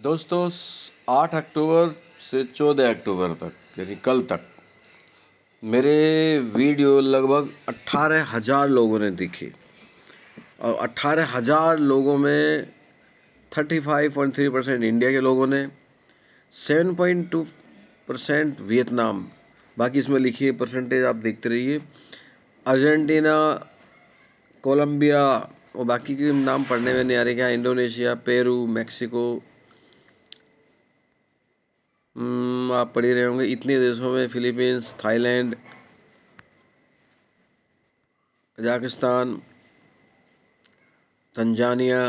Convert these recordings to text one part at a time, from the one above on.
दोस्तों आठ अक्टूबर से चौदह अक्टूबर तक यानी कल तक मेरे वीडियो लगभग अट्ठारह हज़ार लोगों ने देखे और अट्ठारह हज़ार लोगों में thirty five point three percent India के लोगों ने seven point two percent Vietnam बाकी इसमें लिखिए परसेंटेज आप देखते रहिए अर्जेंटीना कोलंबिया और बाकी के नाम पढ़ने में नहीं आ रहे क्या इंडोनेशिया पेरू मेक्सिको हम्म, आप पढ़ ही रहे होंगे इतने देशों में Philippines Thailand Kazakhstan Tanzania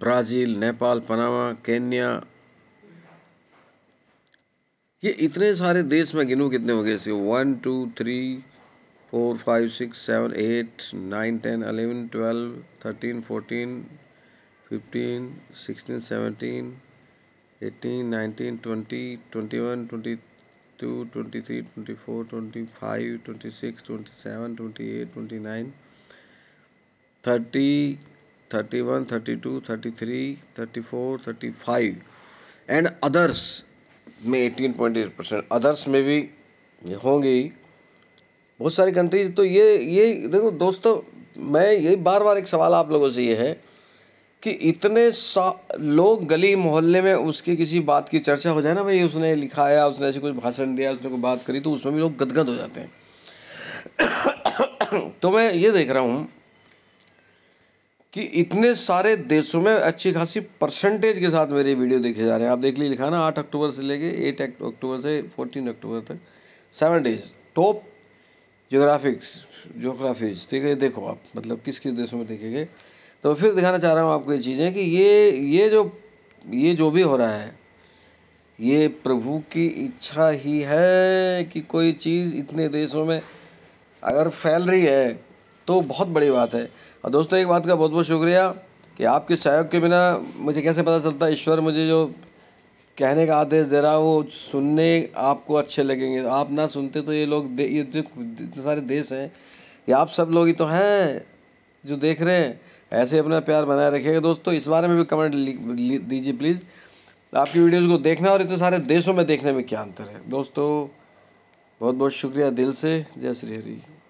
Brazil Nepal Panama Kenya ये इतने सारे देश में गिनूँ कितने हो गए इसके one two three four five six seven eight nine ten eleven twelve thirteen fourteen fifteen sixteen seventeen eighteen nineteen twenty twenty one twenty two twenty three twenty four twenty five twenty six twenty seven twenty eight twenty nine thirty thirty one thirty two thirty three thirty four thirty five and others में eighteen point eight percent others में भी होंगी बहुत सारी countries तो ये ये देखो दोस्तों मैं यही बार बार एक सवाल आप लोगों से ये है कि इतने सा लोग गली मोहल्ले में उसकी किसी बात की चर्चा हो जाए ना भाई उसने लिखाया उसने ऐसे कुछ भाषण दिया उसने कोई बात करी तो उसमें भी लोग गदगद हो जाते हैं तो मैं ये देख रहा हूँ कि इतने सारे देशों में अच्छी खासी परसेंटेज के साथ मेरे वीडियो देखे जा रहे हैं आप देख लीजिए लिखा ना आठ अक्टूबर से लेके एट अक्टूबर से फोर्टीन अक्टूबर तक seven days top geographics geographies ठीक है देखो आप मतलब किस किस देशों में देखेंगे तो फिर दिखाना चाह रहा हूँ आपको ये चीज़ें कि ये ये जो ये जो भी हो रहा है ये प्रभु की इच्छा ही है कि कोई चीज़ इतने देशों में अगर फैल रही है तो बहुत बड़ी बात है और दोस्तों एक बात का बहुत बहुत शुक्रिया कि आपके सहयोग के बिना मुझे कैसे पता चलता है ईश्वर मुझे जो कहने का आदेश दे रहा है वो सुनने आपको अच्छे लगेंगे आप ना सुनते तो ये लोग ये इतने सारे देश हैं ये आप सब लोग ही तो हैं जो देख रहे हैं ऐसे अपना प्यार बनाए रखिएगा दोस्तों इस बारे में भी कमेंट दीजिए प्लीज़ आपकी वीडियोज़ को देखना और इतने सारे देशों में देखने में क्या अंतर है दोस्तों बहुत बहुत शुक्रिया दिल से जय श्री हरी